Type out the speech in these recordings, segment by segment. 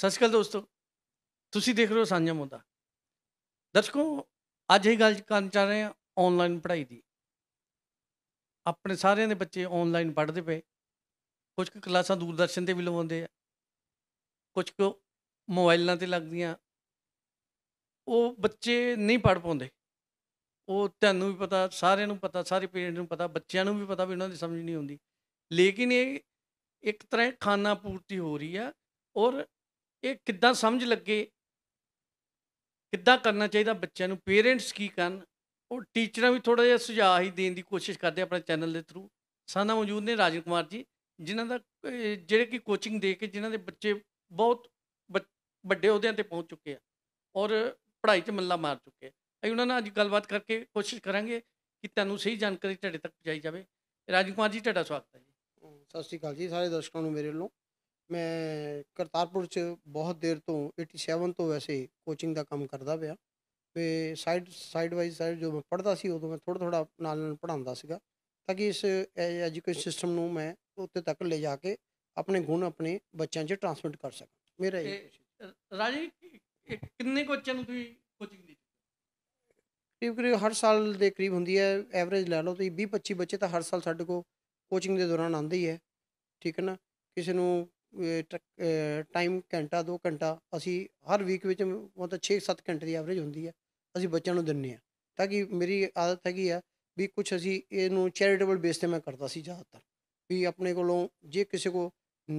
ਸਤਿ ਸ਼੍ਰੀ ਅਕਾਲ ਦੋਸਤੋ ਤੁਸੀਂ ਦੇਖ ਰਹੇ ਹੋ ਸਾਂਝਾ ਮੁੱਦਾ ਦਰਸ਼ਕੋ ਅੱਜ ਇਹ ਗੱਲ ਕਰਨ ਚਾਹ ਰਹੇ ਹਾਂ ਆਨਲਾਈਨ ਪੜ੍ਹਾਈ ਦੀ ਆਪਣੇ ਸਾਰਿਆਂ ਦੇ ਬੱਚੇ ਆਨਲਾਈਨ ਪੜ੍ਹਦੇ ਪਏ ਕੁਝ ਕੁ ਕਲਾਸਾਂ ਦੂਰਦਰਸ਼ਨ ਤੇ ਵੀ ਲਵਾਉਂਦੇ ਆ ਕੁਝ ਕੁ ਮੋਬਾਈਲਾਂ ਤੇ ਲੱਗਦੀਆਂ ਉਹ ਬੱਚੇ ਨਹੀਂ ਪੜ੍ਹ ਪਾਉਂਦੇ ਉਹ ਤੁਹਾਨੂੰ ਵੀ ਪਤਾ ਸਾਰਿਆਂ ਨੂੰ ਪਤਾ ਸਾਰੇ ਪੇਰੈਂਟ ਨੂੰ ਪਤਾ ਬੱਚਿਆਂ ਨੂੰ ਵੀ ਪਤਾ ਵੀ ਉਹਨਾਂ ਦੀ ਸਮਝ ਨਹੀਂ ਆਉਂਦੀ ਲੇਕਿਨ ਇਹ ਇੱਕ ਤਰ੍ਹਾਂ ਖਾਨਾ ਪੂਰਤੀ ਹੋ ਰਹੀ ਆ ਔਰ ਇਹ ਕਿੱਦਾਂ ਸਮਝ ਲੱਗੇ ਕਿੱਦਾਂ ਕਰਨਾ ਚਾਹੀਦਾ ਬੱਚਿਆਂ ਨੂੰ ਪੇਰੈਂਟਸ ਕੀ ਕਰਨ ਉਹ ਟੀਚਰਾਂ ਵੀ ਥੋੜਾ ਜਿਹਾ ਸੁਝਾਅ ਹੀ ਦੇਣ ਦੀ ਕੋਸ਼ਿਸ਼ ਕਰਦੇ ਆਪਣੇ ਚੈਨਲ ਦੇ ਥਰੂ ਸਾਨਾ ਮੌਜੂਦ ਨੇ ਰਾਜਨ ਕੁਮਾਰ ਜੀ ਜਿਨ੍ਹਾਂ ਦਾ ਜਿਹੜੇ ਕਿ ਕੋਚਿੰਗ ਦੇ ਕੇ ਜਿਨ੍ਹਾਂ ਦੇ ਬੱਚੇ ਬਹੁਤ ਵੱਡੇ ਅਹੁਦਿਆਂ ਤੇ ਪਹੁੰਚ ਚੁੱਕੇ ਆ ਔਰ ਪੜ੍ਹਾਈ 'ਚ ਮੱਲਾ ਮਾਰ ਚੁੱਕੇ ਆ ਅਸੀਂ ਉਹਨਾਂ ਨਾਲ ਅੱਜ ਗੱਲਬਾਤ ਕਰਕੇ ਕੋਸ਼ਿਸ਼ ਕਰਾਂਗੇ ਕਿ ਤੁਹਾਨੂੰ ਸਹੀ ਜਾਣਕਾਰੀ ਤੁਹਾਡੇ ਤੱਕ ਪਹੁੰਚਾਈ ਜਾਵੇ ਰਾਜਨ ਕੁਮਾਰ ਜੀ ਤੁਹਾਡਾ ਸਵਾਗਤ ਹੈ ਜੀ ਸਤਿ ਸ਼੍ਰੀ ਅਕਾਲ ਜੀ ਸਾਰੇ ਦਰਸ਼ਕਾਂ ਨੂੰ ਮੇਰੇ ਵੱਲੋਂ ਮੈਂ ਕਰਤਾਰਪੁਰ ਚ ਬਹੁਤ ਦੇਰ ਤੋਂ 87 ਤੋਂ ਵੈਸੇ ਕੋਚਿੰਗ ਦਾ ਕੰਮ ਕਰਦਾ ਪਿਆ ਤੇ ਸਾਈਡ ਸਾਈਡ ਵਾਈਜ਼ ਸਾਈਡ ਜੋ ਮੈਂ ਪੜਦਾ ਸੀ ਉਦੋਂ ਮੈਂ ਥੋੜਾ ਥੋੜਾ ਨਾਲ ਨਾਲ ਪੜਾਉਂਦਾ ਸੀਗਾ ਤਾਂ ਕਿ ਇਸ ਐਜੂਕੇਸ਼ਨ ਸਿਸਟਮ ਨੂੰ ਮੈਂ ਉੱਤੇ ਤੱਕ ਲੈ ਜਾ ਕੇ ਆਪਣੇ ਗੁਣ ਆਪਣੇ ਬੱਚਿਆਂ 'ਚ ਟ੍ਰਾਂਸਮਿਟ ਕਰ ਸਕਾਂ ਮੇਰਾ ਇਹ ਰਾਜੀ ਕਿੰਨੇ ਬੱਚਿਆਂ ਨੂੰ ਤੁਸੀਂ ਕੋਚਿੰਗ ਦਿੱਤੀ ਕਰੀਬ ਕਰੀਬ ਹਰ ਸਾਲ ਦੇ ਕਰੀਬ ਹੁੰਦੀ ਹੈ ਐਵਰੇਜ ਲੈ ਲਓ ਤੁਸੀਂ 20 25 ਬੱਚੇ ਤਾਂ ਹਰ ਸਾਲ ਸਾਡੇ ਕੋਲ ਕੋਚਿੰਗ ਦੇ ਦੌਰਾਨ ਆਉਂਦੇ ਹੀ ਹੈ ਠੀਕ ਹੈ ਨਾ ਕਿਸੇ ਨੂੰ ਟਾਈਮ ਘੰਟਾ 2 ਘੰਟਾ ਅਸੀਂ ਹਰ ਵੀਕ ਵਿੱਚ ਮਤਲਬ 6-7 ਘੰਟੇ ਦੀ ਐਵਰੇਜ ਹੁੰਦੀ ਹੈ ਅਸੀਂ ਬੱਚਿਆਂ ਨੂੰ ਦਿੰਨੇ ਆ ਤਾਂ ਕਿ ਮੇਰੀ ਆਦਤ ਹੈਗੀ ਆ ਵੀ ਕੁਝ ਅਸੀਂ ਇਹਨੂੰ ਚੈਰੀਟੇਬਲ ਬੇਸ ਤੇ ਮੈਂ ਕਰਦਾ ਸੀ ਜ਼ਿਆਦਾਤਰ ਵੀ ਆਪਣੇ ਕੋਲੋਂ ਜੇ ਕਿਸੇ ਕੋ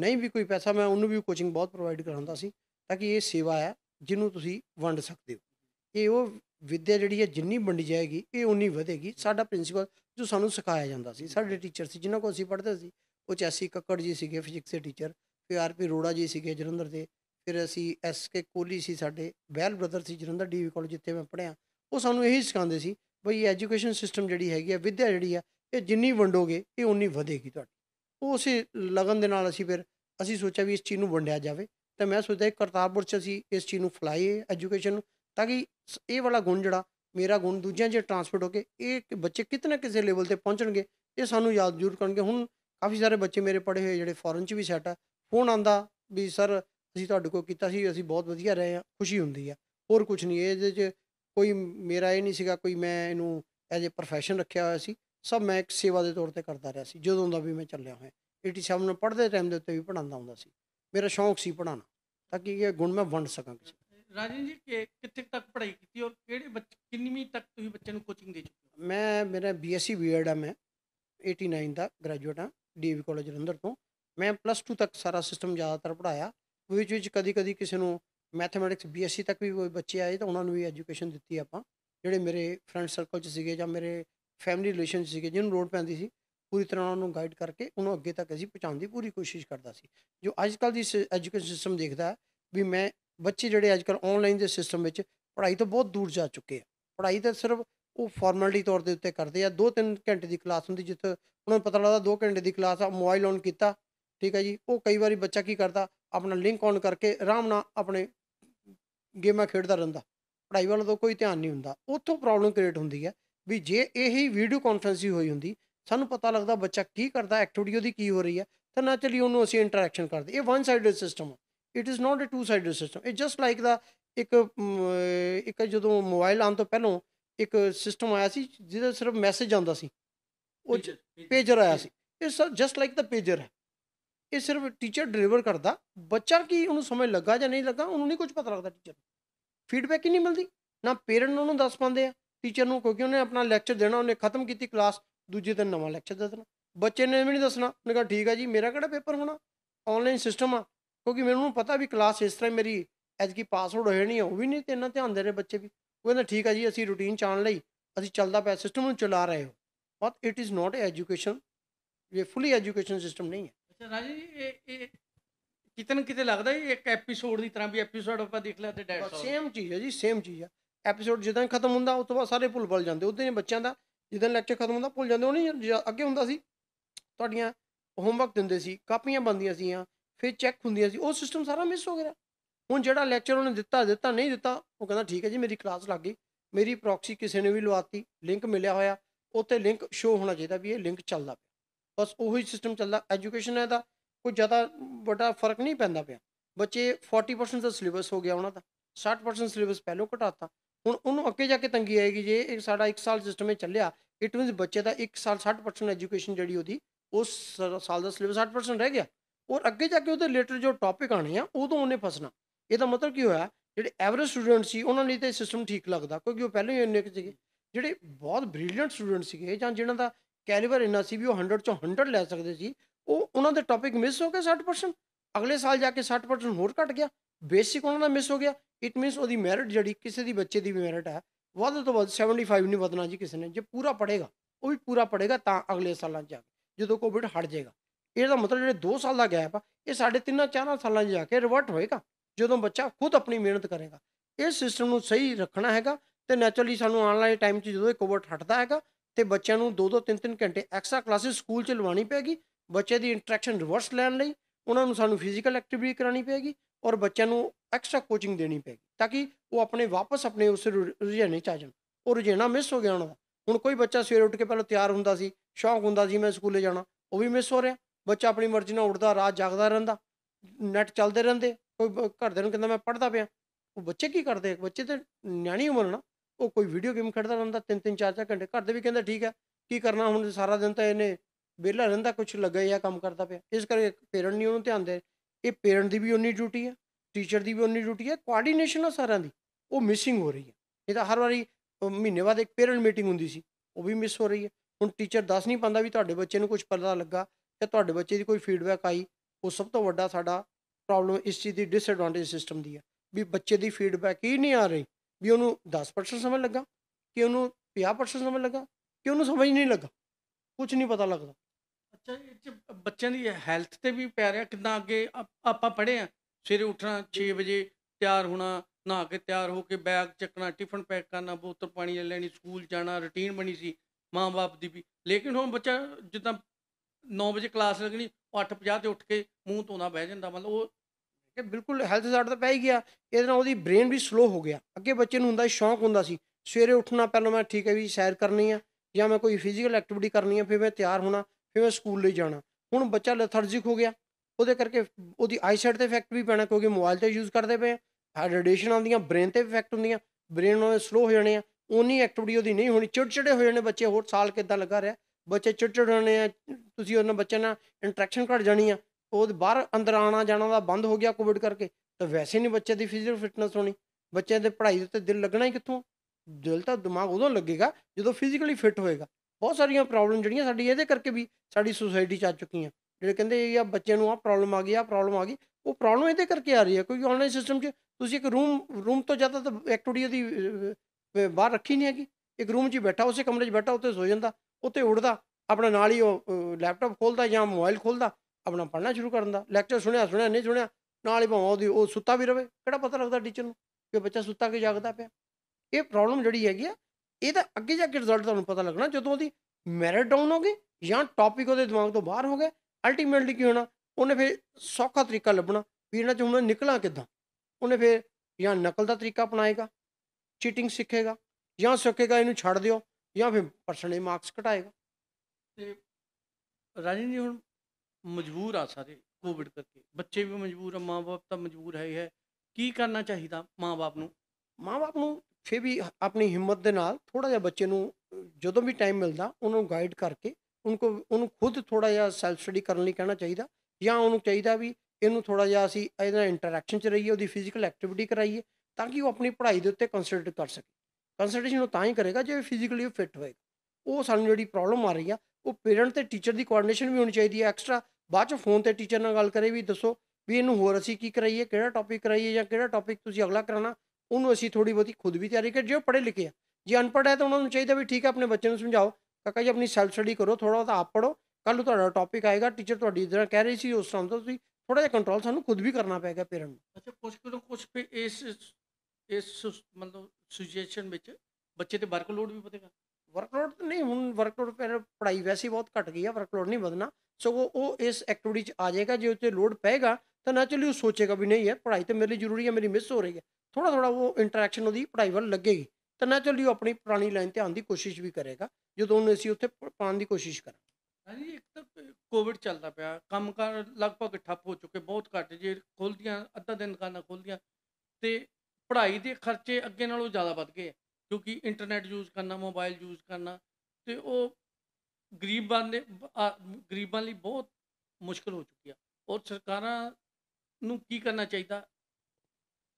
ਨਹੀਂ ਵੀ ਕੋਈ ਪੈਸਾ ਮੈਂ ਉਹਨੂੰ ਵੀ ਕੋਚਿੰਗ ਬਹੁਤ ਪ੍ਰੋਵਾਈਡ ਕਰਾਉਂਦਾ ਸੀ ਤਾਂ ਕਿ ਇਹ ਸੇਵਾ ਹੈ ਜਿਹਨੂੰ ਤੁਸੀਂ ਵੰਡ ਸਕਦੇ ਹੋ ਇਹ ਉਹ ਵਿੱਦਿਆ ਜਿਹੜੀ ਹੈ ਜਿੰਨੀ ਵੰਡੀ ਜਾਏਗੀ ਇਹ ਉਨੀ ਵਧੇਗੀ ਸਾਡਾ ਪ੍ਰਿੰਸੀਪਲ ਜੋ ਸਾਨੂੰ ਸਿਖਾਇਆ ਜਾਂਦਾ ਸੀ ਸਾਡੇ ਟੀਚਰ ਸੀ ਜਿਨ੍ਹਾਂ ਕੋਲ ਅਸੀਂ ਪੜ੍ਹਦੇ ਸੀ ਉਹ ਚੈਸੀ ਕੱਕੜ ਜੀ ਸੀਗੇ ਫਿਜ਼ਿਕਸ ਦੇ ਟੀਚਰ ਫਿਰ ਆਰਪੀ ਰੋੜਾ ਜੀ ਸੀਗੇ ਜਲੰਧਰ ਦੇ ਫਿਰ ਅਸੀਂ ਐਸ ਕੇ ਕੋਲੀ ਸੀ ਸਾਡੇ ਬੈਲ ਬ੍ਰਦਰ ਸੀ ਜਲੰਧਰ ਡੀਵੀ ਕਾਲਜ ਜਿੱਥੇ ਮੈਂ ਪੜਿਆ ਉਹ ਸਾਨੂੰ ਇਹੀ ਸਿਖਾਉਂਦੇ ਸੀ ਬਈ ਐਜੂਕੇਸ਼ਨ ਸਿਸਟਮ ਜਿਹੜੀ ਹੈਗੀ ਆ ਵਿਦਿਆ ਜਿਹੜੀ ਆ ਇਹ ਜਿੰਨੀ ਵੰਡੋਗੇ ਇਹ ਉਨੀ ਵਧੇਗੀ ਤੁਹਾਡੀ ਉਹ ਉਸੇ ਲਗਨ ਦੇ ਨਾਲ ਅਸੀਂ ਫਿਰ ਅਸੀਂ ਸੋਚਿਆ ਵੀ ਇਸ ਚੀਜ਼ ਨੂੰ ਵੰਡਿਆ ਜਾਵੇ ਤਾਂ ਮੈਂ ਸੋਚਿਆ ਕਰਤਾਰਪੁਰ ਚ ਅਸੀਂ ਇਸ ਚੀਜ਼ ਨੂੰ ਫਲਾਈਏ ਐਜੂਕੇਸ਼ਨ ਨੂੰ ਤਾਂ ਕਿ ਇਹ ਵਾਲਾ ਗੁਣ ਜਿਹੜਾ ਮੇਰਾ ਗੁਣ ਦੂਜਿਆਂ 'ਚ ਟ੍ਰਾਂਸਫਰ ਹੋ ਕੇ ਇਹ ਬੱਚੇ ਕਿਤਨੇ ਕਿਸੇ ਲੈਵਲ ਤੇ ਪਹੁੰਚਣਗੇ ਇਹ ਸਾਨੂੰ ਯਾਦ ਜ਼ਰੂਰ ਕਰਨਗੇ ਹੁਣ ਕਾਫੀ ਸਾਰੇ ਬੱਚੇ ਮੇਰੇ ਪੜੇ ਹੋਏ ਜਿਹੜੇ ਫੋਰਨ 'ਚ ਵੀ ਸੈਟ ਆ ਫੋਨ ਆਂਦਾ ਵੀ ਸਰ ਅਸੀਂ ਤੁਹਾਡੇ ਕੋਲ ਕੀਤਾ ਸੀ ਅਸੀਂ ਬਹੁਤ ਵਧੀਆ ਰਹੇ ਹਾਂ ਖੁਸ਼ੀ ਹੁੰਦੀ ਆ ਹੋਰ ਕੁਝ ਨਹੀਂ ਇਹਦੇ 'ਚ ਕੋਈ ਮੇਰਾ ਇਹ ਨਹੀਂ ਸੀਗਾ ਕੋਈ ਮੈਂ ਇਹਨੂੰ ਐਜ਼ ਅ ਪ੍ਰੋਫੈਸ਼ਨ ਰੱਖਿਆ ਹੋਇਆ ਸੀ ਸਭ ਮੈਂ ਇੱਕ ਸੇਵਾ ਦੇ ਤੌਰ ਤੇ ਕਰਦਾ ਰਿਹਾ ਸੀ ਜਦੋਂ ਦਾ ਵੀ ਮੈਂ ਚੱਲਿਆ ਹੋਇਆ 87 ਨੂੰ ਪੜ੍ਹਦੇ ਟਾਈਮ ਦੇ ਉੱਤੇ ਵੀ ਪੜਾਉਂਦਾ ਹੁੰਦਾ ਸੀ ਮੇਰਾ ਸ਼ੌਂਕ ਸੀ ਪੜਾਉਣਾ ਤਾਂ ਕਿ ਇਹ ਗੁਣ ਮੈਂ ਵੰਡ ਸਕਾਂ ਕਿਸੇ ਰਾਜਨ ਜੀ ਕਿ ਕਿੱਥੇ ਤੱਕ ਪੜ੍ਹਾਈ ਕੀਤੀ ਔਰ ਕਿਹੜੇ ਬੱਚੇ ਕਿੰਨੀਵੀਂ ਤੱਕ ਤੁਸੀਂ ਬੱਚੇ ਨੂੰ ਕੋਚਿੰਗ ਦੇ ਚੁੱਕੇ ਮੈਂ ਮੇਰਾ ਬੀਐਸਸੀ ਬੀਐਡ ਆ ਮੈਂ 89 ਦਾ ਗ੍ਰੈਜੂਏਟ ਆ ਡੀਵੀ ਕਾਲਜ ਰੰਦਰ ਤੋਂ ਮੈਂ ਪਲੱਸ 2 ਤੱਕ ਸਾਰਾ ਸਿਸਟਮ ਜ਼ਿਆਦਾਤਰ ਪੜਾਇਆ ਵਿੱਚ ਵਿੱਚ ਕਦੀ ਕਦੀ ਕਿਸੇ ਨੂੰ ਮੈਥਮੈਟਿਕਸ ਬੀਐਸਸੀ ਤੱਕ ਵੀ ਕੋਈ ਬੱਚੇ ਆਏ ਤਾਂ ਉਹਨਾਂ ਨੂੰ ਵੀ ਐਜੂਕੇਸ਼ਨ ਦਿੱਤੀ ਆਪਾਂ ਜਿਹੜੇ ਮੇਰੇ ਫਰੈਂਡ ਸਰਕਲ 'ਚ ਸੀਗੇ ਜਾਂ ਮੇਰੇ ਫੈਮਿਲੀ ਰਿਲੇਸ਼ਨ ਸੀਗੇ ਜਿਹਨੂੰ ਲੋੜ ਪੈਂਦੀ ਸੀ ਪੂਰੀ ਤਰ੍ਹਾਂ ਉਹਨਾਂ ਨੂੰ ਗਾਈਡ ਕਰਕੇ ਉਹਨੂੰ ਅੱਗੇ ਤੱਕ ਅਸੀਂ ਪਹੁੰਚਾਉਣ ਦੀ ਪੂਰੀ ਕੋਸ਼ਿਸ਼ ਕਰਦਾ ਸੀ ਜੋ ਅੱਜ ਕੱਲ ਦੀ ਐਜੂਕੇਸ਼ਨ ਸਿਸਟਮ ਦੇਖਦਾ ਵੀ ਮੈਂ ਬੱਚੇ ਜਿਹੜੇ ਅੱਜ ਕੱਲ ਆਨਲਾਈਨ ਦੇ ਸਿਸਟਮ ਵਿੱਚ ਪੜ੍ਹਾਈ ਤੋਂ ਬਹੁਤ ਦੂਰ ਜਾ ਚੁੱਕੇ ਆ ਪੜ੍ਹਾਈ ਤਾਂ ਸਿਰਫ ਉਹ ਫਾਰਮੈਲਿਟੀ ਤੌਰ ਦੇ ਉੱਤੇ ਕਰਦੇ ਆ 2-3 ਘੰਟੇ ਦੀ ਕਲਾਸ ਹੁੰਦੀ ਜਿੱਥੇ ਉਹਨਾਂ ਨੂੰ ਪਤਾ ਲੱਗਦਾ 2 ਘੰਟੇ ਦੀ ਕਲਾਸ ਆ ਮੋਬਾਈਲ ਔਨ ਕੀਤਾ ਠੀਕ ਹੈ ਜੀ ਉਹ ਕਈ ਵਾਰੀ ਬੱਚਾ ਕੀ ਕਰਦਾ ਆਪਣਾ ਲਿੰਕ ਔਨ ਕਰਕੇ ਆਰਾਮ ਨਾਲ ਆਪਣੇ ਗੇਮਾਂ ਖੇਡਦਾ ਰਹਿੰਦਾ ਪੜਾਈ ਵੱਲ ਤਾਂ ਕੋਈ ਧਿਆਨ ਨਹੀਂ ਹੁੰਦਾ ਉੱਥੋਂ ਪ੍ਰੋਬਲਮ ਕ੍ਰੀਏਟ ਹੁੰਦੀ ਹੈ ਵੀ ਜੇ ਇਹ ਹੀ ਵੀਡੀਓ ਕਾਨਫਰੰਸ ਹੀ ਹੋਈ ਹੁੰਦੀ ਸਾਨੂੰ ਪਤਾ ਲੱਗਦਾ ਬੱਚਾ ਕੀ ਕਰਦਾ ਐਕਟੀਵਿਟੀ ਉਹਦੀ ਕੀ ਹੋ ਰਹੀ ਹੈ ਤਾਂ ਨਾ ਚਲੀ ਉਹਨੂੰ ਅਸੀਂ ਇੰਟਰੈਕਸ਼ਨ ਕਰਦੇ ਇਹ one sided system it is not a two sided system it just like the ਇੱਕ ਇੱਕ ਜਦੋਂ ਮੋਬਾਈਲ ਆਉਣ ਤੋਂ ਪਹਿਲਾਂ ਇੱਕ ਸਿਸਟਮ ਆਇਆ ਸੀ ਜਿਹਦੇ ਸਿਰਫ ਮੈਸੇਜ ਆਉਂਦਾ ਸੀ ਉਹ ਪੇਜਰ ਆਇਆ ਸੀ it's just like the pager ਹੈ ਇਹ ਸਿਰਫ ਟੀਚਰ ਡਿਲੀਵਰ ਕਰਦਾ ਬੱਚਾ ਕੀ ਉਹਨੂੰ ਸਮਝ ਲੱਗਾ ਜਾਂ ਨਹੀਂ ਲੱਗਾ ਉਹਨੂੰ ਨਹੀਂ ਕੁਝ ਪਤਾ ਲੱਗਦਾ ਟੀਚਰ ਫੀਡਬੈਕ ਹੀ ਨਹੀਂ ਮਿਲਦੀ ਨਾ ਪੇਰੈਂਟ ਉਹਨੂੰ ਦੱਸ ਪਾਉਂਦੇ ਆ ਟੀਚਰ ਨੂੰ ਕਿਉਂਕਿ ਉਹਨੇ ਆਪਣਾ ਲੈਕਚਰ ਦੇਣਾ ਉਹਨੇ ਖਤਮ ਕੀਤੀ ਕਲਾਸ ਦੂਜੇ ਦਿਨ ਨਵਾਂ ਲੈਕਚਰ ਦੇ ਦੇਣਾ ਬੱਚੇ ਨੇ ਵੀ ਨਹੀਂ ਦੱਸਣਾ ਉਹਨੇ ਕਹਾ ਠੀਕ ਆ ਜੀ ਮੇਰਾ ਕਿਹੜਾ ਪੇਪਰ ਹੋਣਾ ਆਨਲਾਈਨ ਸਿਸਟਮ ਆ ਕਿਉਂਕਿ ਮੈਨੂੰ ਪਤਾ ਵੀ ਕਲਾਸ ਇਸ ਤਰ੍ਹਾਂ ਮੇਰੀ ਐਜ ਕੀ ਪਾਸਵਰਡ ਹੋਏ ਨਹੀਂ ਉਹ ਵੀ ਨਹੀਂ ਤੇ ਇਹਨਾਂ ਧਿਆਨ ਦੇ ਰਹੇ ਬੱਚੇ ਵੀ ਉਹ ਕਹਿੰਦਾ ਠੀਕ ਆ ਜੀ ਅਸੀਂ ਰੂਟੀਨ ਚਾਣ ਲਈ ਅਸੀਂ ਚੱਲਦਾ ਪਿਆ ਸਿਸਟਮ ਨੂੰ ਚਲਾ ਰਹੇ ਹਾਂ but it is not education ਇਹ ਫੁੱਲੀ ਐਜੂਕੇਸ਼ਨ ਸਿਸਟਮ ਨਹੀਂ ਹੈ ਰਾਜੀ ਜੀ ਇਹ ਇਹ ਕਿਤਨ ਕਿਤੇ ਲੱਗਦਾ ਜੀ ਇੱਕ ਐਪੀਸੋਡ ਦੀ ਤਰ੍ਹਾਂ ਵੀ ਐਪੀਸੋਡ ਆਪਾਂ ਦੇਖ ਲਿਆ ਤੇ ਡੈਡ ਸੌ ਸੇਮ ਚੀਜ਼ ਹੈ ਜੀ ਸੇਮ ਚੀਜ਼ ਹੈ ਐਪੀਸੋਡ ਜਦੋਂ ਖਤਮ ਹੁੰਦਾ ਉਸ ਤੋਂ ਬਾਅਦ ਸਾਰੇ ਭੁੱਲ ਭੁੱਲ ਜਾਂਦੇ ਉਦੋਂ ਹੀ ਬੱਚਿਆਂ ਦਾ ਜਦੋਂ ਲੈਕਚਰ ਖਤਮ ਹੁੰਦਾ ਭੁੱਲ ਜਾਂਦੇ ਉਹ ਨਹੀਂ ਅੱਗੇ ਹੁੰਦਾ ਸੀ ਤੁਹਾਡੀਆਂ ਹੋਮਵਰਕ ਦਿੰਦੇ ਸੀ ਕਾਪੀਆਂ ਬੰਦੀਆਂ ਸੀਆਂ ਫਿਰ ਚੈੱਕ ਹੁੰਦੀਆਂ ਸੀ ਉਹ ਸਿਸਟਮ ਸਾਰਾ ਮਿਸ ਹੋ ਗਿਆ ਹੁਣ ਜਿਹੜਾ ਲੈਕਚਰ ਉਹਨੇ ਦਿੱਤਾ ਦਿੱਤਾ ਨਹੀਂ ਦਿੱਤਾ ਉਹ ਕਹਿੰਦਾ ਠੀਕ ਹੈ ਜੀ ਮੇਰੀ ਕਲਾਸ ਲੱਗ ਗਈ ਮੇਰੀ ਪ੍ਰੌਕਸੀ ਕਿਸੇ ਨੇ ਵੀ ਲਵਾਤੀ ਲਿੰਕ ਮਿਲਿਆ ਹੋਇਆ ਉੱਤੇ ਲਿੰਕ ਸ਼ੋ ਹੋਣਾ ਚਾਹੀਦਾ ਵੀ ਇਹ ਲਿੰਕ ਚੱਲਦਾ ਬਸ ਉਹੀ ਸਿਸਟਮ ਚੱਲਦਾ ਐਜੂਕੇਸ਼ਨ ਹੈ ਦਾ ਕੋਈ ਜ਼ਿਆਦਾ ਵੱਡਾ ਫਰਕ ਨਹੀਂ ਪੈਂਦਾ ਪਿਆ ਬੱਚੇ 40% ਦਾ ਸਿਲੇਬਸ ਹੋ ਗਿਆ ਉਹਨਾਂ ਦਾ 60% ਸਿਲੇਬਸ ਪਹਿਲੋਂ ਘਟਾਤਾ ਹੁਣ ਉਹਨੂੰ ਅੱਗੇ ਜਾ ਕੇ ਤੰਗੀ ਆਏਗੀ ਜੇ ਇਹ ਸਾਡਾ 1 ਸਾਲ ਸਿਸਟਮ ਹੀ ਚੱਲਿਆ ਇਟ ਮੀਨਸ ਬੱਚੇ ਦਾ 1 ਸਾਲ 60% ਐਜੂਕੇਸ਼ਨ ਜਿਹੜੀ ਉਹਦੀ ਉਸ ਸਾਲ ਦਾ ਸਿਲੇਬਸ 60% ਰਹਿ ਗਿਆ ਔਰ ਅੱਗੇ ਜਾ ਕੇ ਉਹਦੇ ਰਿਲੇਟਡ ਜੋ ਟਾਪਿਕ ਆਣੇ ਆ ਉਦੋਂ ਉਹਨੇ ਫਸਣਾ ਇਹਦਾ ਮਤਲਬ ਕੀ ਹੋਇਆ ਜਿਹੜੇ ਐਵਰੇਜ ਸਟੂਡੈਂਟ ਸੀ ਉਹਨਾਂ ਲਈ ਤਾਂ ਸਿਸਟਮ ਠੀਕ ਲੱਗਦਾ ਕਿਉਂਕਿ ਉਹ ਪਹਿਲਾਂ ਹੀ ਇੰਨੇ ਕਿ ਸੀਗੇ ਜਿਹੜੇ ਬਹੁਤ ਬ੍ਰਿਲੀਅੰਟ ਸਟੂਡੈਂਟ ਸੀਗੇ ਜਾਂ ਜਿਨ੍ਹਾਂ ਦਾ ਕੈਲੀਬਰ ਇੰਨਾ ਸੀ ਵੀ ਉਹ 100 ਚੋਂ 100 ਲੈ ਸਕਦੇ ਸੀ ਉਹ ਉਹਨਾਂ ਦੇ ਟਾਪਿਕ ਮਿਸ ਹੋ ਗਏ 60% ਅਗਲੇ ਸਾਲ ਜਾ ਕੇ 60% ਹੋਰ ਘਟ ਗਿਆ ਬੇਸਿਕ ਉਹਨਾਂ ਦਾ ਮਿਸ ਹੋ ਗਿਆ ਇਟ ਮੀਨਸ ਉਹਦੀ ਮੈਰਿਟ ਜਿਹੜੀ ਕਿਸੇ ਦੀ ਬੱਚੇ ਦੀ ਵੀ ਮੈਰਿਟ ਹੈ ਵੱਧ ਤੋਂ ਵੱਧ 75 ਨਹੀਂ ਵਧਣਾ ਜੀ ਕਿਸੇ ਨੇ ਜੇ ਪੂਰਾ ਪੜੇਗਾ ਉਹ ਵੀ ਪੂਰਾ ਪੜੇਗਾ ਤਾਂ ਅਗਲੇ ਸਾਲਾਂ 'ਚ ਜਾ ਕੇ ਜਦੋਂ ਕੋਵਿਡ ਹਟ ਜਾਏਗਾ ਇਹਦਾ ਮਤਲਬ ਜਿਹੜੇ 2 ਸਾਲ ਦਾ ਗੈਪ ਆ ਇਹ ਸਾਡੇ 3-4 ਸਾਲਾਂ ਜਾ ਕੇ ਰਿਵਰਟ ਹੋਏਗਾ ਜਦੋਂ ਬੱਚਾ ਖੁਦ ਆਪਣੀ ਮਿਹਨਤ ਕਰੇਗਾ ਇਹ ਸਿਸਟਮ ਨੂੰ ਸਹੀ ਰੱਖਣਾ ਹੈਗਾ ਤੇ ਨੇਚਰਲੀ ਸਾਨੂੰ ਆਨਲਾਈਨ ਟਾਈਮ 'ਚ ਜਦੋਂ ਇਹ ਕੋਵਿਡ ਹਟਦਾ ਹੈਗਾ ਤੇ ਬੱਚਿਆਂ ਨੂੰ ਦੋ ਦੋ ਤਿੰਨ ਤਿੰਨ ਘੰਟੇ ਐਕਸਟਰਾ ਕਲਾਸਿਸ ਸਕੂਲ 'ਚ ਲਵਾਉਣੀ ਪੈਗੀ ਬੱਚੇ ਦੀ ਇੰਟਰੈਕਸ਼ਨ ਰਿਵਰਸ ਲੈਣ ਲਈ ਉਹਨਾਂ ਨੂੰ ਸਾਨੂੰ ਫਿਜ਼ੀਕਲ ਐਕਟੀਵਿਟੀ ਕਰਾਣੀ ਪੈਗੀ ਔਰ ਬੱਚਿਆਂ ਨੂੰ ਐਕਸਟਰਾ ਕੋਚਿੰਗ ਦੇਣੀ ਪੈਗੀ ਤਾਂ ਕਿ ਉਹ ਆਪਣੇ ਵਾਪਸ ਆਪਣੇ ਉਸ ਰੁਝਾਨੇ 'ਚ ਆ ਜਾਣ ਉਹ ਨਾ ਮਿਸ ਹੋ ਗਿਆ ਉਹਨਾਂ ਦਾ ਹੁਣ ਕੋਈ ਬੱਚਾ ਸਵੇਰ ਉੱਠ ਕੇ ਪਹਿਲਾਂ ਤਿਆਰ ਹੁੰਦਾ ਸੀ ਸ਼ੌਂਕ ਹੁੰਦਾ ਸੀ ਮੈਂ ਸਕੂਲੇ ਜਾਣਾ ਉਹ ਵੀ ਮਿਸ ਹੋ ਰਿਹਾ ਬੱਚਾ ਆਪਣੀ ਮਰਜ਼ੀ ਨਾਲ ਉੱਠਦਾ ਰਾਤ ਜਾਗਦਾ ਰਹਿੰਦਾ ਨੈਟ ਚੱਲਦੇ ਰਹਿੰਦੇ ਕੋਈ ਘਰਦਿਆਂ ਨੂੰ ਕਹਿੰਦਾ ਮੈਂ ਪੜਦਾ ਪਿਆ ਉਹ ਬੱਚੇ ਕੀ ਕਰਦੇ ਬੱਚੇ ਤੇ ਨਿਆਣੀ ਉਮਰ ਨਾ ਉਹ ਕੋਈ ਵੀਡੀਓ ਗੇਮ ਖੇਡਦਾ ਰਹਿੰਦਾ ਤਿੰਨ ਤਿੰਨ ਚਾਰ ਚਾਰ ਘੰਟੇ ਘਰ ਦੇ ਵੀ ਕਹਿੰਦਾ ਠੀਕ ਹੈ ਕੀ ਕਰਨਾ ਹੁਣ ਸਾਰਾ ਦਿਨ ਤਾਂ ਇਹਨੇ ਵਿਹਲਾ ਰਹਿੰਦਾ ਕੁਝ ਲੱਗਾ ਜਾਂ ਕੰਮ ਕਰਦਾ ਪਿਆ ਇਸ ਕਰਕੇ ਪੇਰੈਂਟ ਨਹੀਂ ਉਹਨੂੰ ਧਿਆਨ ਦੇ ਇਹ ਪੇਰੈਂਟ ਦੀ ਵੀ ਉਨੀ ਡਿਊਟੀ ਹੈ ਟੀਚਰ ਦੀ ਵੀ ਉਨੀ ਡਿਊਟੀ ਹੈ ਕੋਆਰਡੀਨੇਸ਼ਨ ਆ ਸਾਰਿਆਂ ਦੀ ਉਹ ਮਿਸਿੰਗ ਹੋ ਰਹੀ ਹੈ ਇਹ ਤਾਂ ਹਰ ਵਾਰੀ ਮਹੀਨੇ ਬਾਅਦ ਇੱਕ ਪੇਰੈਂਟ ਮੀਟਿੰਗ ਹੁੰਦੀ ਸੀ ਉਹ ਵੀ ਮਿਸ ਹੋ ਰਹੀ ਹੈ ਹੁਣ ਟੀਚਰ ਦੱਸ ਨਹੀਂ ਪਾਉਂਦਾ ਵੀ ਤੁਹਾਡੇ ਬੱਚੇ ਨੂੰ ਕੁਝ ਪਤਾ ਲੱਗਾ ਜਾਂ ਤੁਹਾਡੇ ਬੱਚੇ ਦੀ ਕੋਈ ਫੀਡਬੈਕ ਆਈ ਉਹ ਸਭ ਤੋਂ ਵੱਡਾ ਸਾਡਾ ਪ੍ਰੋਬਲਮ ਇਸ ਚੀਜ਼ ਦੀ ਡਿਸਐਡਵਾਂਟੇਜ ਸਿਸਟਮ ਦੀ ਹੈ ਵੀ ਬੱਚੇ ਦੀ ਫੀਡਬੈਕ ਹੀ ਨਹੀਂ ਆ ਰਹੀ ਵੀ ਉਹਨੂੰ 10% ਸਮਝ ਲੱਗਾ ਕਿ ਉਹਨੂੰ 50% ਸਮਝ ਲੱਗਾ ਕਿ ਉਹਨੂੰ ਸਮਝ ਨਹੀਂ ਲੱਗਾ ਕੁਝ ਨਹੀਂ ਪਤਾ ਲੱਗਦਾ ਅੱਛਾ ਇਹ ਬੱਚਿਆਂ ਦੀ ਹੈਲਥ ਤੇ ਵੀ ਪੈ ਰਿਹਾ ਕਿੰਨਾ ਅੱਗੇ ਆਪਾਂ ਪੜ੍ਹੇ ਆ ਸਵੇਰੇ ਉੱਠਣਾ 6 ਵਜੇ ਤਿਆਰ ਹੋਣਾ ਨਹਾ ਕੇ ਤਿਆਰ ਹੋ ਕੇ ਬੈਗ ਚੱਕਣਾ ਟਿਫਨ ਪੈਕ ਕਰਨਾ ਬੋਤਲ ਪਾਣੀ ਲੈਣੀ ਸਕੂਲ ਜਾਣਾ ਰੁਟੀਨ ਬਣੀ ਸੀ ਮਾਂ-ਬਾਪ ਦੀ ਵੀ ਲੇਕਿਨ ਹੁਣ ਬੱਚਾ ਜਿੱਦਾਂ 9 ਵਜੇ ਕਲਾਸ ਲੱਗਣੀ 8:50 ਤੇ ਉੱਠ ਕੇ ਮੂੰਹ ਧੋਣਾ ਬਹਿ ਜਾਂਦਾ ਮਤਲਬ ਉਹ ਕਿ ਬਿਲਕੁਲ ਹੈਲਥ ਹਜ਼ਾਰਡ ਤਾਂ ਪੈ ਹੀ ਗਿਆ ਇਹਦੇ ਨਾਲ ਉਹਦੀ ਬ੍ਰੇਨ ਵੀ ਸਲੋ ਹੋ ਗਿਆ ਅੱਗੇ ਬੱਚੇ ਨੂੰ ਹੁੰਦਾ ਸ਼ੌਂਕ ਹੁੰਦਾ ਸੀ ਸਵੇਰੇ ਉੱਠਣਾ ਪਹਿਲਾਂ ਮੈਂ ਠੀਕ ਹੈ ਵੀ ਸੈਰ ਕਰਨੀ ਆ ਜਾਂ ਮੈਂ ਕੋਈ ਫਿਜ਼ੀਕਲ ਐਕਟੀਵਿਟੀ ਕਰਨੀ ਆ ਫਿਰ ਮੈਂ ਤਿਆਰ ਹੋਣਾ ਫਿਰ ਮੈਂ ਸਕੂਲ ਲਈ ਜਾਣਾ ਹੁਣ ਬੱਚਾ ਲੈਥਰਜਿਕ ਹੋ ਗਿਆ ਉਹਦੇ ਕਰਕੇ ਉਹਦੀ ਆਈਸਾਈਟ ਤੇ ਇਫੈਕਟ ਵੀ ਪੈਣਾ ਕਿਉਂਕਿ ਮੋਬਾਈਲ ਤੇ ਯੂਜ਼ ਕਰਦੇ ਪਏ ਆ ਰੇਡੀਏਸ਼ਨ ਆਉਂਦੀਆਂ ਬ੍ਰੇਨ ਤੇ ਇਫੈਕਟ ਹੁੰਦੀਆਂ ਬ੍ਰੇਨ ਦੇ ਸਲੋ ਹੋ ਜਾਣੇ ਆ ਉਨੀ ਐਕਟੀਵਿਟੀ ਉਹਦੀ ਨਹੀਂ ਹੋਣੀ ਚਿੜਚਿੜੇ ਹੋ ਜਾਣੇ ਬੱਚੇ ਹੋਰ ਸਾਲ ਕਿੱਦਾਂ ਲੱਗਾ ਰਿਹਾ ਬੱਚੇ ਚਿੜਚਿੜ ਹੋਣੇ ਆ ਤੁਸੀਂ ਉਹਨਾਂ ਬੱਚਿਆਂ ਨਾਲ ਇੰਟਰੈਕਸ਼ਨ ਘਟ ਜਾਣੀ ਆ ਉਹ ਬਾਹਰ ਅੰਦਰ ਆਣਾ ਜਾਣਾ ਦਾ ਬੰਦ ਹੋ ਗਿਆ ਕੋਵਿਡ ਕਰਕੇ ਤਾਂ ਵੈਸੇ ਨਹੀਂ ਬੱਚੇ ਦੀ ਫਿਜ਼ੀਕਲ ਫਿਟਨੈਸ ਹੋਣੀ ਬੱਚੇ ਦੇ ਪੜ੍ਹਾਈ ਦੇ ਉੱਤੇ ਦਿਲ ਲੱਗਣਾ ਹੀ ਕਿੱਥੋਂ ਦਿਲ ਤਾਂ ਦਿਮਾਗ ਉਦੋਂ ਲੱਗੇਗਾ ਜਦੋਂ ਫਿਜ਼ੀਕਲੀ ਫਿਟ ਹੋਏਗਾ ਬਹੁਤ ਸਾਰੀਆਂ ਪ੍ਰੋਬਲਮ ਜਿਹੜੀਆਂ ਸਾਡੀ ਇਹਦੇ ਕਰਕੇ ਵੀ ਸਾਡੀ ਸੁਸਾਇਟੀ ਚ ਆ ਚੁੱਕੀਆਂ ਜਿਹੜੇ ਕਹਿੰਦੇ ਆ ਬੱਚੇ ਨੂੰ ਆ ਪ੍ਰੋਬਲਮ ਆ ਗਈ ਆ ਪ੍ਰੋਬਲਮ ਆ ਗਈ ਉਹ ਪ੍ਰੋਬਲਮ ਇਹਦੇ ਕਰਕੇ ਆ ਰਹੀ ਹੈ ਕਿਉਂਕਿ ਆਨਲਾਈਨ ਸਿਸਟਮ 'ਚ ਤੁਸੀਂ ਇੱਕ ਰੂਮ ਰੂਮ ਤੋਂ ਜ਼ਿਆਦਾ ਤਾਂ ਐਕਟੀਵਿਟੀ ਦੀ ਬਾਹਰ ਰੱਖੀ ਨਹੀਂ ਹੈਗੀ ਇੱਕ ਰੂਮ 'ਚ ਬੈਠਾ ਉਸੇ ਕਮਰੇ 'ਚ ਬੈਠਾ ਉੱਤੇ ਸੋ ਜਾਂਦਾ ਉੱਤੇ ਉੱਡਦਾ ਆਪਣਾ ਨਾਲ ਹੀ ਉਹ ਲੈਪਟਾਪ ਖੋਲਦਾ ਜਾਂ ਮੋਬਾਈਲ ਖੋਲਦਾ ਆਪਣਾ ਪੜਨਾ ਸ਼ੁਰੂ ਕਰਨ ਦਾ ਲੈਕਚਰ ਸੁਣਿਆ ਸੁਣਿਆ ਨਹੀਂ ਸੁਣਿਆ ਨਾਲ ਹੀ ਭਾਵੇਂ ਉਹ ਸੁੱਤਾ ਵੀ ਰਵੇ ਕਿਹੜਾ ਪਤਾ ਲੱਗਦਾ ਟੀਚਰ ਨੂੰ ਕਿ ਬੱਚਾ ਸੁੱਤਾ ਕਿ ਜਾਗਦਾ ਪਿਆ ਇਹ ਪ੍ਰੋਬਲਮ ਜਿਹੜੀ ਹੈਗੀ ਆ ਇਹਦਾ ਅੱਗੇ ਜਾ ਕੇ ਰਿਜ਼ਲਟ ਤੁਹਾਨੂੰ ਪਤਾ ਲੱਗਣਾ ਜਦੋਂ ਉਹਦੀ ਮੈਰਿਟ ਡਾਊਨ ਹੋ ਗਈ ਜਾਂ ਟਾਪਿਕ ਉਹਦੇ ਦਿਮਾਗ ਤੋਂ ਬਾਹਰ ਹੋ ਗਿਆ ਅਲਟੀਮੇਟਲੀ ਕੀ ਹੋਣਾ ਉਹਨੇ ਫਿਰ ਸੌਖਾ ਤਰੀਕਾ ਲੱਭਣਾ ਵੀ ਇਹਨਾਂ ਚੋਂ ਹੁਣ ਨਿਕਲਾਂ ਕਿੱਦਾਂ ਉਹਨੇ ਫਿਰ ਜਾਂ ਨਕਲ ਦਾ ਤਰੀਕਾ ਅਪਣਾਏਗਾ ਚੀਟਿੰਗ ਸਿੱਖੇਗਾ ਜਾਂ ਸਿੱਖੇਗਾ ਇਹਨੂੰ ਛੱਡ ਦਿਓ ਜਾਂ ਫਿਰ ਪਰਸੈਂਟੇਜ ਮਾਰਕਸ ਘਟਾਏਗਾ ਤੇ ਰਾਜਨ ਜੀ ਹੁਣ ਮਜਬੂਰ ਆ ਸਾਰੇ ਕੋਵਿਡ ਕਰਕੇ ਬੱਚੇ ਵੀ ਮਜਬੂਰ ਆ ਮਾਪੇ ਤਾਂ ਮਜਬੂਰ ਹੈ ਹੀ ਹੈ ਕੀ ਕਰਨਾ ਚਾਹੀਦਾ ਮਾਪੇ ਨੂੰ ਮਾਪੇ ਨੂੰ ਫੇ ਵੀ ਆਪਣੀ ਹਿੰਮਤ ਦੇ ਨਾਲ ਥੋੜਾ ਜਿਹਾ ਬੱਚੇ ਨੂੰ ਜਦੋਂ ਵੀ ਟਾਈਮ ਮਿਲਦਾ ਉਹਨੂੰ ਗਾਈਡ ਕਰਕੇ ਉਹਨੂੰ ਉਹਨੂੰ ਖੁਦ ਥੋੜਾ ਜਿਹਾ ਸੈਲਫ ਸਟੱਡੀ ਕਰਨ ਲਈ ਕਹਿਣਾ ਚਾਹੀਦਾ ਜਾਂ ਉਹਨੂੰ ਚਾਹੀਦਾ ਵੀ ਇਹਨੂੰ ਥੋੜਾ ਜਿਹਾ ਅਸੀਂ ਇਹਦੇ ਨਾਲ ਇੰਟਰੈਕਸ਼ਨ 'ਚ ਰਹੀਏ ਉਹਦੀ ਫਿਜ਼ੀਕਲ ਐਕਟੀਵਿਟੀ ਕਰਾਈਏ ਤਾਂ ਕਿ ਉਹ ਆਪਣੀ ਪੜ੍ਹਾਈ ਦੇ ਉੱਤੇ ਕਨਸੈਂਟਰੇਟ ਕਰ ਸਕੇ ਕਨਸੈਂਟਰੇਸ਼ਨ ਉਹ ਤਾਂ ਹੀ ਕਰੇਗਾ ਜੇ ਫਿਜ਼ੀਕਲੀ ਉਹ ਫਿੱਟ ਹੋਏਗਾ ਉਹ ਸਾਨੂੰ ਜਿਹੜੀ ਪ੍ਰੋਬਲਮ ਆ ਰਹੀ ਆ ਉਹ ਪੇਰੈਂਟ ਤੇ ਟੀਚਰ ਦੀ ਕੋਆਰਡੀਨੇਸ਼ਨ ਵੀ ਹੋਣੀ ਚਾਹੀਦੀ ਹੈ ਐਕਸਟਰਾ ਬਾਅਦ ਚ ਫੋਨ ਤੇ ਟੀਚਰ ਨਾਲ ਗੱਲ ਕਰੇ ਵੀ ਦੱਸੋ ਵੀ ਇਹਨੂੰ ਹੋਰ ਅਸੀਂ ਕੀ ਕਰਾਈਏ ਕਿਹੜਾ ਟੌਪਿਕ ਕਰਾਈਏ ਜਾਂ ਕਿਹੜਾ ਟੌਪਿਕ ਤੁਸੀਂ ਅਗਲਾ ਕਰਾਣਾ ਉਹਨੂੰ ਅਸੀਂ ਥੋੜੀ ਬਹੁਤੀ ਖੁਦ ਵੀ ਤਿਆਰੀ ਕਰ ਜਿਓ ਪੜੇ ਪੜ੍ਹੇ ਲਿਖੇ ਆ ਜੇ ਅਨਪੜ੍ਹ ਹੈ ਤਾਂ ਉਹਨਾਂ ਨੂੰ ਚਾਹੀਦਾ ਵੀ ਠੀਕ ਹੈ ਆਪਣੇ ਬੱਚੇ ਨੂੰ ਸਮਝਾਓ ਕਾਕਾ ਜੀ ਆਪਣੀ ਸੈਲਫ ਸਟੱਡੀ ਕਰੋ ਥੋੜਾ ਉਹਦਾ ਆਪ ਪੜੋ ਕੱਲ ਨੂੰ ਤੁਹਾਡਾ ਟੌਪਿਕ ਆਏਗਾ ਟੀਚਰ ਤੁਹਾਡੀ ਇਦਾਂ ਕਹਿ ਰਹੀ ਸੀ ਉਸ ਟਾਈਮ ਤੋਂ ਤੁਸੀਂ ਥੋੜਾ ਜਿਹਾ ਕੰਟਰੋਲ ਸਾਨੂੰ ਖੁਦ ਵੀ ਕਰਨਾ ਪੈਗਾ ਪੇਰੈਂਟ ਨੂੰ ਅੱਛਾ ਕੁਝ ਕੁ ਕੁਝ ਇਸ ਇਸ ਮਤਲਬ ਸੁਜੈਸ਼ਨ ਵਿੱਚ ਬੱਚੇ ਤੇ ਵਰਕਲੋਡ ਵੀ ਵਧੇਗਾ ਵਰਕਲੋਡ ਨਹੀਂ ਹੁਣ ਵਰਕਲੋਡ ਪਰ ਪੜਾਈ ਵੈਸੀ ਬਹੁਤ ਘਟ ਗਈ ਹੈ ਵਰਕਲੋਡ ਨਹੀਂ ਵਧਣਾ ਸੋ ਉਹ ਇਸ ਐਕਟੀਵਿਟੀ ਚ ਆ ਜਾਏਗਾ ਜੇ ਉੱਤੇ ਲੋਡ ਪਏਗਾ ਤਾਂ ਨੈਚੁਰਲੀ ਉਹ ਸੋਚੇਗਾ ਵੀ ਨਹੀਂ ਹੈ ਪੜਾਈ ਤਾਂ ਮੇਰੇ ਲਈ ਜ਼ਰੂਰੀ ਹੈ ਮੇਰੀ ਮਿਸ ਹੋ ਰਹੀ ਹੈ ਥੋੜਾ ਥੋੜਾ ਉਹ ਇੰਟਰੈਕਸ਼ਨ ਉਹਦੀ ਪੜਾਈ ਵੱਲ ਲੱਗੇਗੀ ਤਾਂ ਨੈਚੁਰਲੀ ਉਹ ਆਪਣੀ ਪੁਰਾਣੀ ਲਾਈਨ ਤੇ ਆਉਣ ਦੀ ਕੋਸ਼ਿਸ਼ ਵੀ ਕਰੇਗਾ ਜਦੋਂ ਉਹਨੂੰ ਅਸੀਂ ਉੱਥੇ ਪਾਉਣ ਦੀ ਕੋਸ਼ਿਸ਼ ਕਰਾਂ ਹਾਂਜੀ ਇੱਕ ਤਾਂ ਕੋਵਿਡ ਚੱਲਦਾ ਪਿਆ ਕੰਮ ਕਰ ਲਗਭਗ ਠੱਪ ਹੋ ਚੁੱਕੇ ਬਹੁਤ ਘੱਟ ਜੇ ਖੋਲਦੀਆਂ ਅੱਧਾ ਦਿਨ ਦੁਕਾਨਾਂ ਖੋਲਦੀਆਂ ਤੇ ਪੜਾਈ ਦੇ ਖਰਚੇ ਅੱਗੇ ਨਾਲੋਂ ਜ਼ਿਆਦਾ ਵੱਧ ਗਏ ਕਿਉਂਕਿ ਇੰਟਰਨੈਟ ਯੂਜ਼ ਕਰਨਾ ਮੋਬਾਈਲ ਯੂਜ਼ ਕਰਨਾ ਤੇ ਉਹ ਗਰੀਬਾਂ ਦੇ ਗਰੀਬਾਂ ਲਈ ਬਹੁਤ ਮੁਸ਼ਕਲ ਹੋ ਚੁੱਕੀ ਆ ਔਰ ਸਰਕਾਰਾਂ ਨੂੰ ਕੀ ਕਰਨਾ ਚਾਹੀਦਾ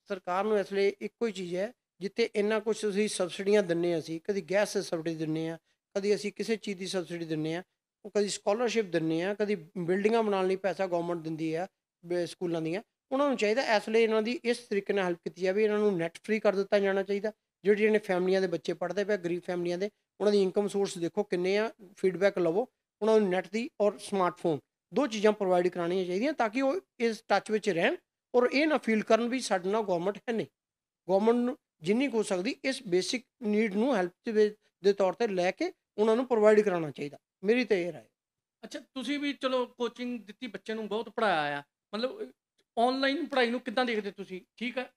ਸਰਕਾਰ ਨੂੰ ਇਸ ਲਈ ਇੱਕੋ ਹੀ ਚੀਜ਼ ਹੈ ਜਿੱਤੇ ਇੰਨਾ ਕੁਝ ਤੁਸੀਂ ਸਬਸਿਡੀਆਂ ਦਿੰਨੇ ਅਸੀਂ ਕਦੀ ਗੈਸ ਸਬਸਿਡੀ ਦਿੰਨੇ ਆ ਕਦੀ ਅਸੀਂ ਕਿਸੇ ਚੀਜ਼ ਦੀ ਸਬਸਿਡੀ ਦਿੰਨੇ ਆ ਉਹ ਕਦੀ ਸਕਾਲਰਸ਼ਿਪ ਦਿੰਨੇ ਆ ਕਦੀ ਬਿਲਡਿੰਗਾਂ ਬਣਾਉਣ ਲਈ ਪੈਸਾ ਗਵਰਨਮੈਂਟ ਦਿੰਦੀ ਆ ਸਕੂਲਾਂ ਦੀਆਂ ਉਹਨਾਂ ਨੂੰ ਚਾਹੀਦਾ ਇਸ ਲਈ ਇਹਨਾਂ ਦੀ ਇਸ ਤਰੀਕੇ ਨਾਲ ਹੈਲਪ ਕੀਤੀ ਜਾਵੇ ਇਹਨਾਂ ਨੂੰ ਨੈਟ ਫ੍ਰੀ ਕਰ ਦਿੱਤਾ ਜਾਣਾ ਚਾਹੀਦਾ ਜਿਹੜੀਆਂ ਨੇ ਫੈਮਲੀਆਂ ਦੇ ਬੱਚੇ ਪੜ੍ਹਦੇ ਪਏ ਗਰੀਬ ਫੈਮਲੀਆਂ ਦੇ ਉਹਨਾਂ ਦੀ ਇਨਕਮ ਸੋਰਸ ਦੇਖੋ ਕਿੰਨੇ ਆ ਫੀਡਬੈਕ ਲਵੋ ਉਹਨਾਂ ਨੂੰ ਨੈਟ ਦੀ ਔਰ ਸਮਾਰਟਫੋਨ ਦੋ ਚੀਜ਼ਾਂ ਪ੍ਰੋਵਾਈਡ ਕਰਾਣੀਆਂ ਚਾਹੀਦੀਆਂ ਤਾਂ ਕਿ ਉਹ ਇਸ ਟੱਚ ਵਿੱਚ ਰਹਿਣ ਔਰ ਇਹ ਨਾ ਫੀਲ ਕਰਨ ਵੀ ਸਾਡੇ ਨਾਲ ਗਵਰਨਮੈਂਟ ਹੈ ਨਹੀਂ ਗਵਰਨਮੈਂਟ ਨੂੰ ਜਿੰਨੀ ਹੋ ਸਕਦੀ ਇਸ ਬੇਸਿਕ ਨੀਡ ਨੂੰ ਹੈਲਪ ਦੇ ਤੌਰ ਤੇ ਲੈ ਕੇ ਉਹਨਾਂ ਨੂੰ ਪ੍ਰੋਵਾਈਡ ਕਰਾਉਣਾ ਚਾਹੀਦਾ ਮੇਰੀ ਤੇ ਇਹ ਰਾਏ ਅੱਛਾ ਤੁਸੀਂ ਵੀ ਚਲੋ ਕੋਚਿੰਗ ਦਿੱਤੀ ਬੱਚੇ ਨੂੰ ਬਹੁਤ ਪੜਾਇਆ ਆ ਮਤਲਬ ਆਨਲਾਈਨ ਪੜਾਈ ਨੂੰ ਕਿੱਦਾਂ ਦੇਖਦੇ ਤੁਸੀਂ ਠੀਕ ਹੈ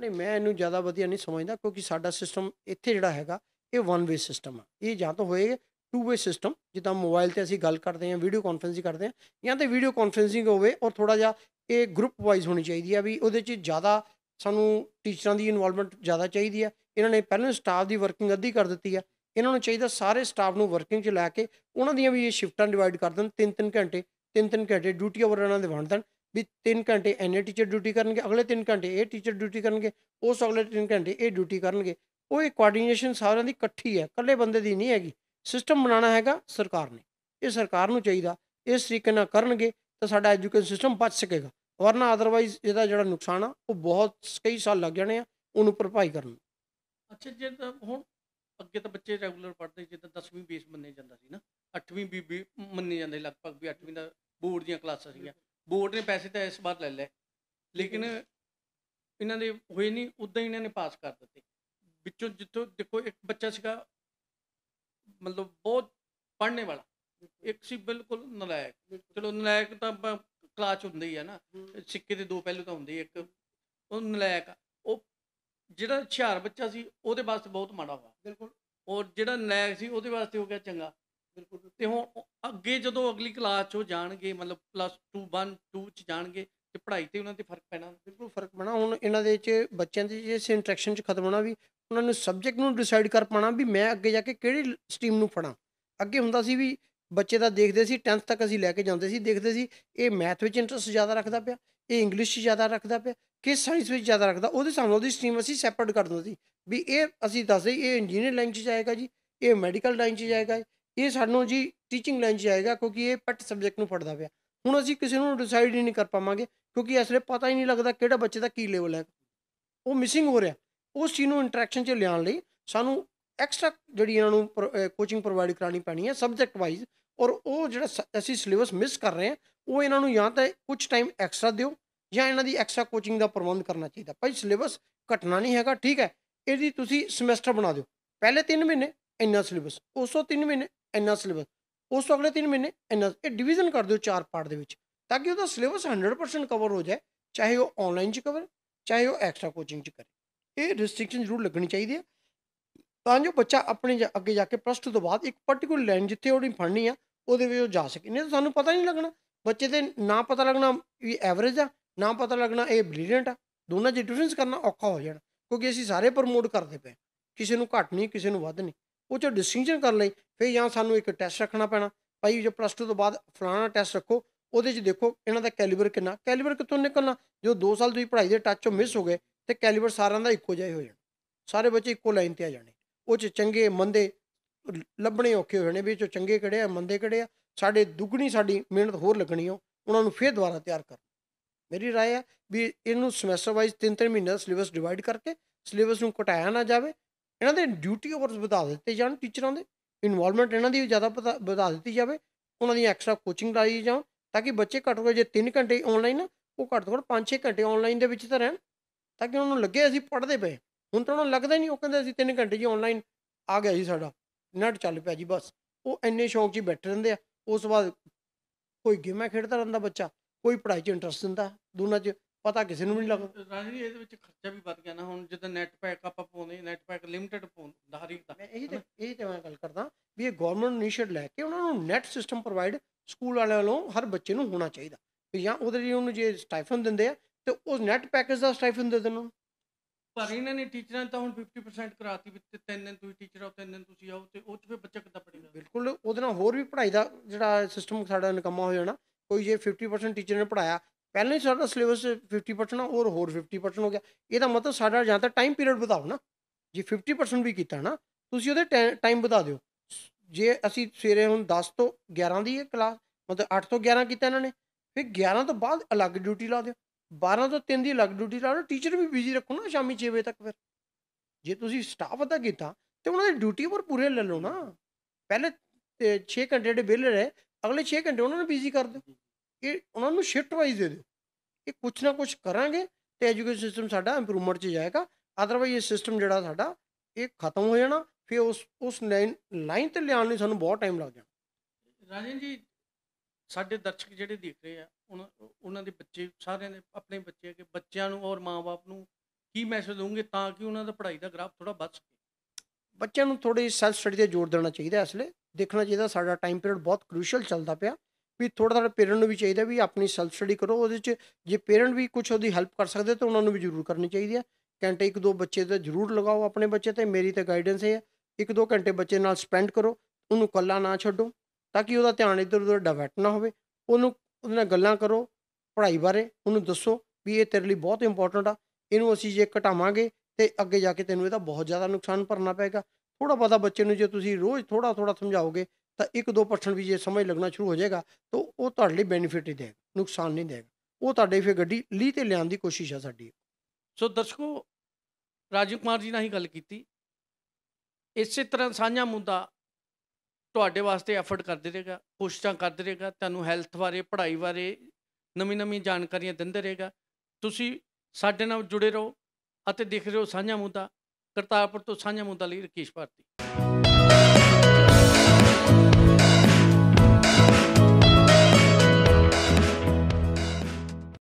ਨਹੀਂ ਮੈਂ ਇਹਨੂੰ ਜ਼ਿਆਦਾ ਵਧੀਆ ਨਹੀਂ ਸਮਝਦਾ ਕਿਉਂਕਿ ਸਾਡਾ ਸਿਸਟਮ ਇੱਥੇ ਜਿਹੜਾ ਹੈਗਾ ਇਹ ਵਨ ਵੇ ਸਿਸਟਮ ਆ ਇਹ ਜਾਂ ਤਾਂ ਹੋਏ ਟੂ ਵੇ ਸਿਸਟਮ ਜਿੱਦਾਂ ਮੋਬਾਈਲ ਤੇ ਅਸੀਂ ਗੱਲ ਕਰਦੇ ਹਾਂ ਵੀਡੀਓ ਕਾਨਫਰੈਂਸਿੰਗ ਕਰਦੇ ਹਾਂ ਜਾਂ ਤੇ ਵੀਡੀਓ ਕਾਨਫਰੈਂਸਿੰਗ ਹੋਵੇ ਔਰ ਥੋੜਾ ਜਿਹਾ ਇਹ ਗਰੁੱਪ ਵਾਈਜ਼ ਹੋਣੀ ਚਾਹੀਦੀ ਆ ਵੀ ਉਹਦੇ 'ਚ ਜ਼ਿਆਦਾ ਸਾਨੂੰ ਟੀਚਰਾਂ ਦੀ ਇਨਵੋਲਵਮੈਂਟ ਜ਼ਿਆਦਾ ਚਾਹੀਦੀ ਆ ਇਹਨਾਂ ਨੇ ਪਹਿਲਾਂ ਸਟਾਫ ਦੀ ਵਰਕਿੰਗ ਅੱਧੀ ਕਰ ਦਿੱਤੀ ਆ ਇਹਨਾਂ ਨੂੰ ਚਾਹੀਦਾ ਸਾਰੇ ਸਟਾਫ ਨੂੰ ਵਰਕਿੰਗ 'ਚ ਲੈ ਕੇ ਉਹਨਾਂ ਦੀਆਂ ਵੀ ਇਹ ਸ਼ਿਫਟਾਂ ਡਿਵਾਈਡ ਕਰ ਦੇਣ ਤਿੰਨ ਤਿੰਨ ਘੰਟੇ ਤਿੰਨ ਤਿੰਨ ਘੰਟੇ ਡਿਊਟੀ ਆਵਰ ਇਹਨਾਂ ਦੇ ਵੰਡ ਦੇਣ ਵੀ 3 ਘੰਟੇ ਐਨੇ ਟੀਚਰ ਡਿਊਟੀ ਕਰਨਗੇ ਅਗਲੇ 3 ਘੰਟੇ ਇਹ ਟੀਚਰ ਡਿਊਟੀ ਕਰਨਗੇ ਉਸ ਅਗਲੇ 3 ਘੰਟੇ ਇਹ ਡਿਊਟੀ ਕਰਨਗੇ ਉਹ ਇਹ ਕੋਆਰਡੀਨੇਸ਼ਨ ਸਾਰਿਆਂ ਦੀ ਇਕੱਠੀ ਹੈ ਇਕੱਲੇ ਬੰਦੇ ਦੀ ਨਹੀਂ ਹੈਗੀ ਸਿਸਟਮ ਬਣਾਉਣਾ ਹੈਗਾ ਸਰਕਾਰ ਨੇ ਇਹ ਸਰਕਾਰ ਨੂੰ ਚਾਹੀਦਾ ਇਸ ਤਰੀਕੇ ਨਾਲ ਕਰਨਗੇ ਤਾਂ ਸਾਡਾ ਐਜੂਕੇਸ਼ਨ ਸਿਸਟਮ ਬਚ ਸਕੇਗਾ ਵਰਨਾ ਆਦਰਵਾਈਜ਼ ਇਹਦਾ ਜਿਹੜਾ ਨੁਕਸਾਨ ਆ ਉਹ ਬਹੁਤ ਕਈ ਸਾਲ ਲੱਗ ਜਾਣੇ ਆ ਉਹਨੂੰ ਭਰਪਾਈ ਕਰਨ ਅੱਛਾ ਜੇ ਹੁਣ ਅੱਗੇ ਤਾਂ ਬੱਚੇ ਰੈਗੂਲਰ ਪੜ੍ਹਦੇ ਜਿੱਦਾਂ 10ਵੀਂ ਬੇਸ ਮੰਨੇ ਜਾਂਦਾ ਸੀ ਨਾ 8ਵੀਂ ਵੀ ਮੰਨੇ ਜਾਂਦੇ ਲਗਭਗ ਵੀ 8ਵੀਂ ਦਾ ਬੋਰਡ ਦੀਆਂ ਕਲਾਸਾਂ ਸੀਗੀਆਂ ਬੋਰਡ ਨੇ ਪੈਸੇ ਤਾਂ ਇਸ ਵਾਰ ਲੈ ਲਏ ਲੇਕਿਨ ਇਹਨਾਂ ਦੇ ਹੋਏ ਨਹੀਂ ਉਦਾਂ ਹੀ ਇਹਨਾਂ ਨੇ ਪਾਸ ਕਰ ਦਿੱਤੇ ਵਿੱਚੋਂ ਜਿੱਥੋਂ ਦੇਖੋ ਇੱਕ ਬੱਚਾ ਸੀਗਾ ਮਤਲਬ ਬਹੁਤ ਪੜ੍ਹਨੇ ਵਾਲਾ ਇੱਕ ਸੀ ਬਿਲਕੁਲ ਨਲਾਇਕ ਚਲੋ ਨਲਾਇਕ ਤਾਂ ਕਲਾਸ ਹੁੰਦੀ ਹੈ ਨਾ ਸਿੱਕੇ ਦੇ ਦੋ ਪਹਿਲੂ ਤਾਂ ਹੁੰਦੇ ਇੱਕ ਉਹ ਨਲਾਇਕ ਉਹ ਜਿਹੜਾ ਹੁਸ਼ਿਆਰ ਬੱਚਾ ਸੀ ਉਹਦੇ ਵਾਸਤੇ ਬਹੁਤ ਮਾੜਾ ਹੋਇਆ ਬਿਲਕੁਲ ਔਰ ਜਿਹੜਾ ਨਲਾਇਕ ਸੀ ਉਹਦੇ ਵਾਸਤੇ ਹੋ ਗਿਆ ਚੰਗਾ ਬਿਲਕੁਲ ਤੇ ਹੁਣ ਅੱਗੇ ਜਦੋਂ ਅਗਲੀ ਕਲਾਸ 'ਚ ਉਹ ਜਾਣਗੇ ਮਤਲਬ ਪਲੱਸ 2 1 2 'ਚ ਜਾਣਗੇ ਤੇ ਪੜ੍ਹਾਈ ਤੇ ਉਹਨਾਂ ਤੇ ਫਰਕ ਪੈਣਾ ਬਿਲਕੁਲ ਫਰਕ ਪੈਣਾ ਹੁਣ ਇਹਨਾਂ ਦੇ 'ਚ ਬੱਚਿਆਂ ਦੇ ਜਿਸ ਇੰਟਰੈਕਸ਼ਨ 'ਚ ਖਤਮ ਹੋਣਾ ਵੀ ਉਹਨਾਂ ਨੂੰ ਸਬਜੈਕਟ ਨੂੰ ਡਿਸਾਈਡ ਕਰ ਪਾਣਾ ਵੀ ਮੈਂ ਅੱਗੇ ਜਾ ਕੇ ਕਿਹੜੀ ਸਟਰੀਮ ਨੂੰ ਫੜਾਂ ਅੱਗੇ ਹੁੰਦਾ ਸੀ ਵੀ ਬੱਚੇ ਦਾ ਦੇਖਦੇ ਸੀ 10th ਤੱਕ ਅਸੀਂ ਲੈ ਕੇ ਜਾਂਦੇ ਸੀ ਦੇਖਦੇ ਸੀ ਇਹ ਮੈਥ ਵਿੱਚ ਇੰਟਰਸਟ ਜ਼ਿਆਦਾ ਰੱਖਦਾ ਪਿਆ ਇਹ ਇੰਗਲਿਸ਼ 'ਚ ਜ਼ਿਆਦਾ ਰੱਖਦਾ ਪਿਆ ਕਿ ਸਾਇੰਸ ਵਿੱਚ ਜ਼ਿਆਦਾ ਰੱਖਦਾ ਉਹਦੇ ਸਾਹਮਣੇ ਉਹਦੀ ਸਟਰੀਮ ਅਸੀਂ ਸੈਪਰੇਟ ਕਰ ਦਿੰਦੇ ਸੀ ਵੀ ਇਹ ਅਸੀਂ ਦੱਸਦੇ ਇਹ ਇੰਜੀਨੀਅਰ ਲਾਈਨ 'ਚ ਜਾਏਗਾ ਜੀ ਇਹ ਮੈਡੀਕਲ ਲਾਈਨ 'ਚ ਜਾਏਗਾ ਇਹ ਸਾਨੂੰ ਜੀ ਟੀਚਿੰਗ ਲਾਈਨ 'ਚ ਆਏਗਾ ਕਿਉਂਕਿ ਇਹ ਪੱਟ ਸਬਜੈਕਟ ਨੂੰ ਪੜਦਾ ਪਿਆ ਹੁਣ ਅਸੀਂ ਕਿਸੇ ਨੂੰ ਡਿਸਾਈਡ ਹੀ ਨਹੀਂ ਕਰ ਪਾਵਾਂਗੇ ਕਿਉਂਕਿ ਅਸਲੇ ਪਤਾ ਹੀ ਨਹੀਂ ਲੱਗਦਾ ਕਿਹੜਾ ਬੱਚੇ ਦਾ ਕੀ ਲੈਵਲ ਹੈ ਉਹ ਮਿਸਿੰਗ ਹੋ ਰਿਹਾ ਉਸ ਚੀਜ਼ ਨੂੰ ਇੰਟਰੈਕਸ਼ਨ 'ਚ ਲਿਆਉਣ ਲਈ ਸਾਨੂੰ ਐਕਸਟਰਾ ਜਿਹੜੀ ਇਹਨਾਂ ਨੂੰ ਕੋਚਿੰਗ ਪ੍ਰੋਵਾਈਡ ਕਰਾਣੀ ਪੈਣੀ ਹੈ ਸਬਜੈਕਟ ਵਾਈਜ਼ ਔਰ ਉਹ ਜਿਹੜਾ ਅਸੀਂ ਸਿਲੇਬਸ ਮਿਸ ਕਰ ਰਹੇ ਹਾਂ ਉਹ ਇਹਨਾਂ ਨੂੰ ਜਾਂ ਤਾਂ ਕੁਝ ਟਾਈਮ ਐਕਸਟਰਾ ਦਿਓ ਜਾਂ ਇਹਨਾਂ ਦੀ ਐਕਸਟਰਾ ਕੋਚਿੰਗ ਦਾ ਪ੍ਰਬੰਧ ਕਰਨਾ ਚਾਹੀਦਾ ਭਾਈ ਸਿਲੇਬਸ ਘਟਣਾ ਨਹੀਂ ਹੈਗਾ ਠੀਕ ਹੈ ਇਹਦੀ ਤੁਸੀਂ ਸਮੈਸਟਰ ਬਣਾ ਦਿਓ ਪਹਿਲੇ 3 ਮਹੀਨੇ ਇੰਨਾ ਸਿਲੇਬਸ ਉਸ 3 ਮਹੀਨੇ ਇੰਨਾ ਸਿਲੇਬਸ ਉਸ ਤੋਂ ਅਗਲੇ 3 ਮਹੀਨੇ ਇੰਨਾ ਇਹ ਡਿਵੀਜ਼ਨ ਕਰ ਦਿਓ ਚਾਰ ਪਾਰਟ ਦੇ ਵਿੱਚ ਤਾਂ ਕਿ ਉਹਦਾ ਸਿਲੇਬਸ 100% ਕਵਰ ਹੋ ਜਾਏ ਚਾਹੇ ਉਹ ਆਨਲਾਈਨ 'ਚ ਕਵਰ ਚਾਹੇ ਉਹ ਐਕਸਟਰਾ ਕੋਚਿੰਗ 'ਚ ਕਰੇ ਇਹ ਰੈਸਟ੍ਰਿਕਸ਼ਨ ਜ਼ਰੂਰ ਲੱਗਣੀ ਚਾਹੀਦੀ ਹੈ ਤਾਂ ਜੋ ਬੱਚਾ ਆਪਣੇ ਅੱਗੇ ਜਾ ਕੇ ਪਲੱਸ 2 ਤੋਂ ਬਾਅਦ ਇੱਕ ਪਾਰਟਿਕੂਲਰ ਲਾਈਨ ਜਿੱਥੇ ਉਹਨੇ ਪੜ੍ਹਨੀ ਆ ਉਹਦੇ ਵਿੱਚ ਉਹ ਜਾ ਸਕੇ ਨਹੀਂ ਤਾਂ ਸਾਨੂੰ ਪਤਾ ਨਹੀਂ ਲੱਗਣਾ ਬੱਚੇ ਦੇ ਨਾ ਪਤਾ ਲੱਗਣਾ ਵੀ ਐਵਰੇਜ ਆ ਨਾ ਪਤਾ ਲੱਗਣਾ ਇਹ ਬ੍ਰਿਲੀਅੰਟ ਆ ਦੋਨਾਂ 'ਚ ਡਿਫਰੈਂਸ ਕਰਨਾ ਔਖਾ ਹੋ ਜਾਣਾ ਕਿਉਂਕਿ ਅਸੀਂ ਸਾਰੇ ਪ੍ਰਮੋਟ ਕਰਦੇ ਪਏ ਕਿਸੇ ਨੂੰ ਘੱਟ ਨਹੀਂ ਕਿਸੇ ਨੂੰ ਵੱਧ ਨਹੀਂ ਉਹ ਚ ਡਿਸੀਜਨ ਕਰ ਲਈ ਫਿਰ ਜਾਂ ਸਾਨੂੰ ਇੱਕ ਟੈਸਟ ਰੱਖਣਾ ਪੈਣਾ ਭਾਈ ਜੋ ਪਲੱਸ 2 ਤੋਂ ਬਾਅਦ ਫਲਾਣਾ ਟੈਸਟ ਰੱਖੋ ਉਹਦੇ 'ਚ ਦੇਖੋ ਇਹਨਾਂ ਦਾ ਕੈਲੀਬਰ ਕਿੰਨਾ ਕੈਲੀਬਰ ਕਿੱਥੋਂ ਨਿਕਲਣਾ ਜੋ 2 ਸਾਲ ਤੁਸੀਂ ਪੜ੍ਹਾਈ ਦੇ ਟੱਚ ਤੋਂ ਮਿਸ ਹੋ ਗਏ ਤੇ ਕੈਲੀਬਰ ਸਾਰਿਆਂ ਦਾ ਇੱਕੋ ਜਿਹਾ ਹੀ ਹੋ ਜਾਣਾ ਸਾਰੇ ਬੱਚੇ ਇੱਕੋ ਲਾਈਨ ਤੇ ਆ ਜਾਣੇ ਉਹ 'ਚ ਚੰਗੇ ਮੰਦੇ ਲੱਭਣੇ ਔਖੇ ਹੋ ਜਾਣੇ ਵੀ ਚੋਂ ਚੰਗੇ ਕਿਹੜੇ ਆ ਮੰਦੇ ਕਿਹੜੇ ਆ ਸਾਡੇ ਦੁੱਗਣੀ ਸਾਡੀ ਮਿਹਨਤ ਹੋਰ ਲੱਗਣੀ ਆ ਉਹਨਾਂ ਨੂੰ ਫੇਰ ਦੁਬਾਰਾ ਤਿਆਰ ਕਰ ਮੇਰੀ رائے ਹੈ ਵੀ ਇਹਨੂੰ ਸਮੈਸਟਰ ਵਾਈਜ਼ 3-3 ਮਹੀਨੇ ਦਾ ਸਿਲੇਬਸ ਡਿਵਾਈਡ ਕਰਕੇ ਸਿਲੇਬਸ ਨੂੰ ਘਟਾਇਆ ਨਾ ਜਾਵੇ ਇਹਨਾਂ ਦੇ ਡਿਊਟੀ ਆਵਰਸ ਵਧਾ ਦਿੱਤੇ ਜਾਣ ਟੀਚਰਾਂ ਦੇ ਇਨਵੋਲਵਮੈਂਟ ਇਹਨਾਂ ਦੀ ਜ਼ਿਆਦਾ ਵਧਾ ਦਿੱਤੀ ਜਾਵੇ ਉਹਨਾਂ ਦੀ ਐਕਸਟਰਾ ਕੋਚਿੰਗ ਲਾਈ ਜਾਣ ਤਾਂ ਕਿ ਬੱਚੇ ਘੱਟ ਤੋਂ ਜੇ 3 ਘੰਟੇ ਆਨਲਾਈਨ ਉਹ ਘੱਟ ਤੋਂ ਘੱਟ 5-6 ਘੰਟੇ ਆਨਲਾਈਨ ਦੇ ਵਿੱਚ ਤਾਂ ਰਹਿਣ ਤਾਂ ਕਿ ਉਹਨਾਂ ਨੂੰ ਲੱਗੇ ਅਸੀਂ ਪੜ੍ਹਦੇ ਪਏ ਹੁਣ ਤਾਂ ਉਹਨਾਂ ਨੂੰ ਲੱਗਦਾ ਨਹੀਂ ਉਹ ਕਹਿੰਦੇ ਅਸੀਂ 3 ਘੰਟੇ ਜੀ ਆਨਲਾਈਨ ਆ ਗਿਆ ਜੀ ਸਾਡਾ ਨੈਟ ਚੱਲ ਪਿਆ ਜੀ ਬਸ ਉਹ ਇੰਨੇ ਸ਼ੌਂਕ 'ਚ ਬੈਠੇ ਰਹਿੰਦੇ ਆ ਉਸ ਤੋਂ ਬਾਅਦ ਕੋਈ ਗੇਮਾਂ ਖੇਡਦਾ ਰਹਿੰਦਾ ਬੱਚਾ ਕੋਈ ਪੜ੍ਹਾਈ 'ਚ ਇੰਟਰਸਟ ਦਿੰਦਾ ਦੋਨਾਂ 'ਚ ਪਤਾ ਕਿਸੇ ਨੂੰ ਵੀ ਨਹੀਂ ਲੱਗਦਾ ਰਾਜੀ ਇਹਦੇ ਵਿੱਚ ਖਰਚਾ ਵੀ ਵੱਧ ਗਿਆ ਨਾ ਹੁਣ ਜਦੋਂ ਨੈਟ ਪੈਕ ਆਪਾਂ ਪਾਉਂਦੇ ਨੈਟ ਪੈਕ ਲਿਮਟਿਡ ਪਾਉਂਦਾ ਹਰ ਦਾ ਮੈਂ ਇਹੀ ਤੇ ਇਹੀ ਤੇ ਮੈਂ ਗੱਲ ਕਰਦਾ ਵੀ ਇਹ ਗਵਰਨਮੈਂਟ ਇਨੀਸ਼ੀਏਟ ਲੈ ਕੇ ਉਹਨਾਂ ਨੂੰ ਨੈਟ ਸਿਸਟਮ ਪ੍ਰੋਵਾਈਡ ਸਕੂਲ ਵਾਲਿਆਂ ਵੱਲੋਂ ਹਰ ਬੱਚੇ ਨੂੰ ਹੋਣਾ ਚਾਹੀਦਾ ਤੇ ਜਾਂ ਉਹਦੇ ਲਈ ਉਹਨੂੰ ਜੇ ਸਟਾਈਫਨ ਦਿੰਦੇ ਆ ਤੇ ਉਹ ਨੈਟ ਪੈਕੇਜ ਦਾ ਸਟਾਈਫਨ ਦੇ ਦੇਣ ਪਰ ਇਹਨਾਂ ਨੇ ਟੀਚਰਾਂ ਤਾਂ ਹੁਣ 50% ਕਰਾਤੀ ਵੀ ਤੇ ਤਿੰਨ ਦਿਨ ਤੁਸੀਂ ਟੀਚਰ ਹੋ ਤਿੰਨ ਦਿਨ ਤੁਸੀਂ ਆਓ ਤੇ ਉਹ ਚ ਫਿਰ ਬੱਚਾ ਕਿੱਦਾਂ ਪੜੇਗਾ ਬਿਲਕੁਲ ਉਹਦੇ ਨਾਲ ਹੋਰ ਵੀ ਪੜ੍ਹਾਈ ਦਾ ਜਿਹੜਾ ਸਿਸਟਮ ਸਾਡਾ ਨਿਕੰਮਾ ਹੋ ਜਾਣਾ ਕੋਈ ਜੇ 50% ਟੀਚਰ ਨੇ ਪੜਾਇਆ ਪਹਿਲਾਂ ਹੀ ਸਾਡਾ ਸਿਲੇਬਸ 50% ਹੋਰ ਹੋਰ 50% ਹੋ ਗਿਆ ਇਹਦਾ ਮਤਲਬ ਸਾਡਾ ਜਾਂ ਤਾਂ ਟਾਈਮ ਪੀਰੀਅਡ ਵਧਾਓ ਨਾ ਜੇ 50% ਵੀ ਕੀਤਾ ਨਾ ਤੁਸੀਂ ਉਹਦੇ ਟਾਈਮ ਵਧਾ ਦਿਓ ਜੇ ਅਸੀਂ ਸਵੇਰੇ ਹੁਣ 10 ਤੋਂ 11 ਦੀ ਇਹ ਕਲਾਸ ਮਤਲਬ 8 ਤੋਂ 11 ਕੀਤਾ ਇਹਨਾਂ ਨੇ ਫਿਰ 11 ਤੋਂ ਬਾਅਦ ਅਲੱਗ ਡਿਊਟੀ ਲਾ ਦਿਓ 12 ਤੋਂ 3 ਦੀ ਅਲੱਗ ਡਿਊਟੀ ਲਾ ਦਿਓ ਟੀਚਰ ਵੀ ਬਿਜ਼ੀ ਰੱਖੋ ਨਾ ਸ਼ਾਮੀ 6 ਵਜੇ ਤੱਕ ਫਿਰ ਜੇ ਤੁਸੀਂ ਸਟਾਫ ਦਾ ਕੀਤਾ ਤੇ ਉਹਨਾਂ ਦੀ ਡਿਊਟੀ ਪਰ ਪੂਰੇ ਲੈ ਲਓ ਨਾ ਪਹਿਲੇ 6 ਘੰਟੇ ਦੇ ਬਿੱਲ ਰਹੇ ਅਗਲੇ 6 ਘੰਟੇ ਉਹਨਾਂ ਨੂੰ ਬਿਜ਼ੀ ਕਰ ਦਿਓ ਇਹ ਉਹਨਾਂ ਨੂੰ ਸ਼ਿਫਟ ਵਾਈਜ਼ ਦੇ ਦਿਓ ਇਹ ਕੁਝ ਨਾ ਕੁਝ ਕਰਾਂਗੇ ਤੇ ਐਜੂਕੇਸ਼ਨ ਸਿਸਟਮ ਸਾਡਾ ਇੰਪਰੂਵਮੈਂਟ 'ਚ ਜਾਏਗਾ ਆਦਰਵਾਈਜ਼ ਇਹ ਸਿਸਟਮ ਜਿਹੜਾ ਸਾਡਾ ਇਹ ਖਤਮ ਹੋ ਜਾਣਾ ਫਿਰ ਉਸ ਉਸ ਲਾਈਨ ਲਾਈਨ ਤੇ ਲਿਆਉਣ ਲਈ ਸਾਨੂੰ ਬਹੁਤ ਟਾਈਮ ਲੱਗ ਜਾਣਾ ਰਾਜਨ ਜੀ ਸਾਡੇ ਦਰਸ਼ਕ ਜਿਹੜੇ ਦੇਖ ਰਹੇ ਆ ਉਹਨਾਂ ਦੇ ਬੱਚੇ ਸਾਰਿਆਂ ਦੇ ਆਪਣੇ ਬੱਚੇ ਕਿ ਬੱਚਿਆਂ ਨੂੰ ਔਰ ਮਾਪੇ ਨੂੰ ਕੀ ਮੈਸੇਜ ਦੋਗੇ ਤਾਂ ਕਿ ਉਹਨਾਂ ਦਾ ਪੜ੍ਹਾਈ ਦਾ ਗ੍ਰਾਫ ਥੋੜਾ ਵੱਧ ਸਕੇ ਬੱਚਿਆਂ ਨੂੰ ਥੋੜੀ ਸੈਲਫ ਸਟੱਡੀ ਤੇ ਜ਼ੋਰ ਦੇਣਾ ਚਾਹੀਦਾ ਅਸਲੇ ਦੇਖਣਾ ਚਾਹੀਦਾ ਸਾਡਾ ਟਾਈਮ ਪੀਰੀਅਡ ਬਹੁਤ ਕ੍ਰੂਸ਼ੀਅਲ ਚੱਲਦਾ ਪਿਆ ਵੀ ਥੋੜਾ ਥੋੜਾ ਪੇਰੈਂਟ ਨੂੰ ਵੀ ਚਾਹੀਦਾ ਵੀ ਆਪਣੀ ਸੈਲਫ ਸਟੱਡੀ ਕਰੋ ਉਹਦੇ ਚ ਜੇ ਪੇਰੈਂਟ ਵੀ ਕੁਝ ਉਹਦੀ ਹੈਲਪ ਕਰ ਸਕਦੇ ਤਾਂ ਉਹਨਾਂ ਨੂੰ ਵੀ ਜ਼ਰੂਰ ਕਰਨੀ ਚਾਹੀਦੀ ਹੈ ਘੰਟੇ ਇੱਕ ਦੋ ਬੱਚੇ ਤੇ ਜ਼ਰੂਰ ਲਗਾਓ ਆਪਣੇ ਬੱਚੇ ਤੇ ਮੇਰੀ ਤੇ ਗਾਈਡੈਂਸ ਹੈ ਇੱਕ ਦੋ ਘੰਟੇ ਬੱਚੇ ਨਾਲ ਸਪੈਂਡ ਕਰੋ ਉਹਨੂੰ ਕੱਲਾ ਨਾ ਛੱਡੋ ਤਾਂ ਕਿ ਉਹਦਾ ਧਿਆਨ ਇੱਧਰ ਉੱਧਰ ਡਿਵੈਟ ਨਾ ਹੋਵੇ ਉਹਨੂੰ ਉਹਦੇ ਨਾਲ ਗੱਲਾਂ ਕਰੋ ਪੜ੍ਹਾਈ ਬਾਰੇ ਉਹਨੂੰ ਦੱਸੋ ਵੀ ਇਹ ਤੇਰੇ ਲਈ ਬਹੁਤ ਇੰਪੋਰਟੈਂਟ ਆ ਇਹਨੂੰ ਅਸੀਂ ਜੇ ਘਟਾਵਾਂਗੇ ਤੇ ਅੱਗੇ ਜਾ ਕੇ ਤੈਨੂੰ ਇਹਦਾ ਬਹੁਤ ਜ਼ਿਆਦਾ ਨੁਕਸਾਨ ਭਰਨਾ ਪਏਗਾ ਥੋੜਾ ਬਾਦਾ ਬੱਚੇ ਨੂੰ ਜੇ ਤੁਸੀਂ ਰੋਜ਼ ਥੋੜਾ ਥੋੜਾ ਸਮਝਾਓਗੇ ਤਾਂ 1-2% ਵੀ ਜੇ ਸਮਝ ਲੱਗਣਾ ਸ਼ੁਰੂ ਹੋ ਜਾਏਗਾ ਤਾਂ ਉਹ ਤੁਹਾਡੇ ਲਈ ਬੈਨੀਫਿਟ ਹੀ ਦੇਗਾ ਨੁਕਸਾਨ ਨਹੀਂ ਦੇਗਾ ਉਹ ਤੁਹਾਡੇ ਫਿਰ ਗੱਡੀ ਲੀ ਤੇ ਲਿਆਉਣ ਦੀ ਕੋਸ਼ਿਸ਼ ਆ ਸਾਡੀ ਸੋ ਦਰਸ਼ਕੋ ਰਾਜੀਵ ਕੁਮਾਰ ਜੀ ਨਾਲ ਹੀ ਗੱਲ ਕੀਤੀ ਇਸੇ ਤਰ੍ਹਾਂ ਸਾਂਝਾ ਮੁੰਦਾ ਤੁਹਾਡੇ ਵਾਸਤੇ ਐਫਰਟ ਕਰਦੇ ਰਹੇਗਾ ਕੋਸ਼ਿਸ਼ਾਂ ਕਰਦੇ ਰਹੇਗਾ ਤੁਹਾਨੂੰ ਹੈਲਥ ਬਾਰੇ ਪੜ੍ਹਾਈ ਬਾਰੇ ਨਵੀਂ-ਨਵੀਂ ਜਾਣਕਾਰੀਆਂ ਦਿੰਦੇ ਰਹੇਗਾ ਤੁਸੀਂ ਸਾਡੇ ਨਾਲ ਜੁੜੇ ਰਹੋ ਅਤੇ ਦੇਖ ਰਹੇ ਹੋ ਸਾਂਝਾ ਮੁੰਦਾ ਕਰਤਾਰਪੁਰ ਤੋਂ ਸਾਂਝਾ ਮੁੰਦਾ ਲਈ ਰਕੇਸ਼ ਭਾਰਤੀ